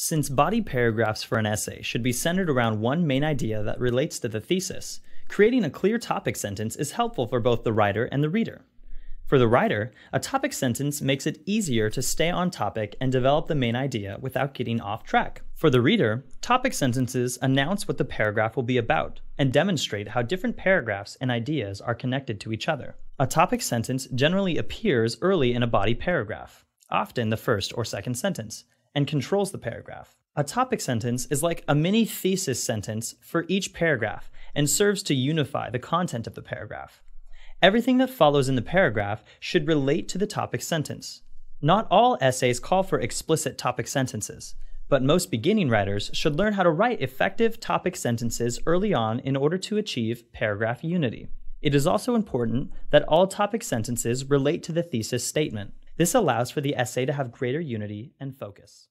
Since body paragraphs for an essay should be centered around one main idea that relates to the thesis, creating a clear topic sentence is helpful for both the writer and the reader. For the writer, a topic sentence makes it easier to stay on topic and develop the main idea without getting off track. For the reader, topic sentences announce what the paragraph will be about and demonstrate how different paragraphs and ideas are connected to each other. A topic sentence generally appears early in a body paragraph, often the first or second sentence, and controls the paragraph. A topic sentence is like a mini thesis sentence for each paragraph and serves to unify the content of the paragraph. Everything that follows in the paragraph should relate to the topic sentence. Not all essays call for explicit topic sentences, but most beginning writers should learn how to write effective topic sentences early on in order to achieve paragraph unity. It is also important that all topic sentences relate to the thesis statement. This allows for the essay to have greater unity and focus.